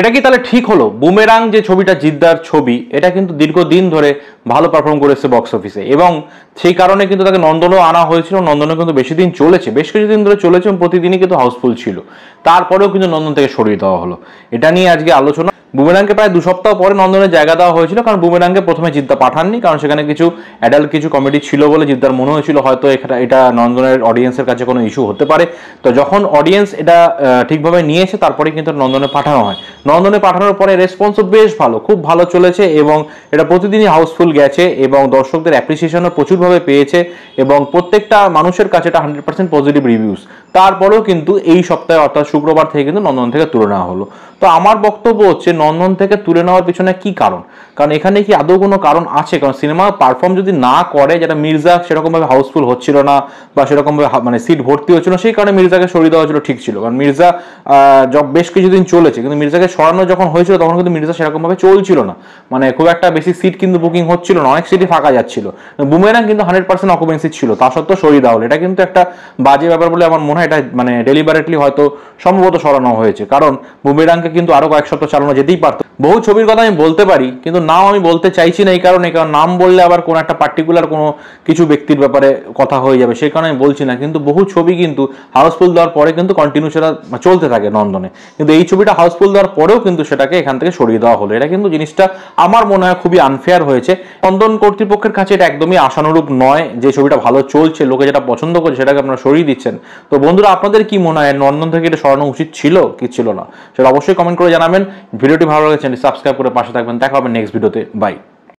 এটা কি তাহলে ঠিক হলো বুমেরাং যে ছবিটা জিদ্দার ছবি এটা কিন্তু দীর্ঘদিন ধরে ভালো পারফর্ম করেছে বক্স অফিসে এবং সেই কারণে কিন্তু তাকে নন্দনও আনা হয়েছিল নন্দনে কিন্তু বেশি দিন চলেছে বেশ কিছুদিন ধরে চলেছে এবং প্রতিদিনই কিন্তু হাউসফুল ছিল তারপরেও কিন্তু নন্দন থেকে সরিয়ে দেওয়া হলো এটা নিয়ে আজকে আলোচনা বুমেরাংকে প্রায় দু সপ্তাহ পরে নন্দনের জায়গা দেওয়া হয়েছিল কারণ বুমেরাংকে প্রথমে জিদ্দা পাঠাননি কারণ সেখানে কিছু অ্যাডাল্ট কিছু কমেডি ছিল বলে জিদ্দার মনে হয়েছিল হয়তো এটা এটা নন্দনের অডিয়েন্সের কাছে কোনো ইস্যু হতে পারে তো যখন অডিয়েন্স এটা ঠিকভাবে নিয়েছে তারপরে কিন্তু নন্দনে পাঠানো হয় নন্দনে পাঠানোর পরে রেসপন্সও বেশ ভালো খুব ভালো চলেছে এবং এটা প্রতিদিনই হাউসফুল গেছে এবং দর্শকদের অ্যাপ্রিসিয়েশনও প্রচুরভাবে পেয়েছে এবং প্রত্যেকটা মানুষের কাছে এটা হান্ড্রেড পার্সেন্ট পজিটিভ রিভিউস তারপরেও কিন্তু এই সপ্তাহে অর্থাৎ শুক্রবার থেকে কিন্তু নন্দন থেকে তুলে নেওয়া হলো তো আমার বক্তব্য হচ্ছে নন্দন থেকে তুলে নেওয়ার পিছনে কি কারণ কারণ এখানে কি আদৌ কোনো কারণ আছে কারণ সিনেমা পারফর্ম যদি না করে যেটা মির্জা সেরকমভাবে হাউসফুল হচ্ছিল না বা সেরকমভাবে মানে সিট ভর্তি হচ্ছিল সেই কারণে মির্জাকে সরিয়ে দেওয়া হয়েছিল ঠিক ছিল কারণ মির্জা বেশ কিছুদিন চলেছে কিন্তু মির্জাকে সরানো যখন হয়েছিল তখন কিন্তু মির্জা সেরকমভাবে চলছিল না মানে খুব একটা বেশি সিট কিন্তু বুকিং হচ্ছিল না অনেক সিটই ফাঁকা যাচ্ছিল বুমেরাং কিন্তু হান্ড্রেড পার্সেন্ট অকুপেন্সি ছিল তা সত্ত্বেও সরিয়ে দেওয়া হলো এটা কিন্তু একটা বাজে ব্যাপার বলে আমার মনে হয় এটা মানে ডেলিভারেটলি হয়তো সম্ভবত সরানো হয়েছে কারণ বুমেরাংকে কিন্তু আরও কয়েক সপ্তাহ চালানো যেতেই পারত বহু ছবির কথা আমি বলতে পারি কিন্তু নাম আমি বলতে চাইছি না এই কারণে কারণ নাম বললে আবার কোনো একটা পার্টিকুলার কোনো কিছু ব্যক্তির ব্যাপারে কথা হয়ে যাবে সেই কারণে আমি বলছি না কিন্তু বহু ছবি কিন্তু হাউসফুল দেওয়ার পরে কিন্তু কন্টিনিউ সেটা চলতে থাকে নন্দনে কিন্তু এই ছবিটা হাউসফুল দেওয়ার পরেও কিন্তু সেটাকে এখান থেকে সরিয়ে দেওয়া হলো এটা কিন্তু জিনিসটা আমার মনে হয় খুবই আনফেয়ার হয়েছে নন্দন কর্তৃপক্ষের কাছে এটা একদমই আশানুরূপ নয় যে ছবিটা ভালো চলছে লোকে যেটা পছন্দ করছে সেটাকে আপনারা সরিয়ে দিচ্ছেন তো বন্ধুরা আপনাদের কি মনে হয় নন্দন থেকে এটা সরানো উচিত ছিল কি ছিল না সেটা অবশ্যই কমেন্ট করে জানাবেন ভিডিওটি ভালো লেগেছে চ্যানেলটি সাবস্ক্রাইব করে পাশে থাকবেন দেখা হবে নেক্সট ভিডিওতে বাই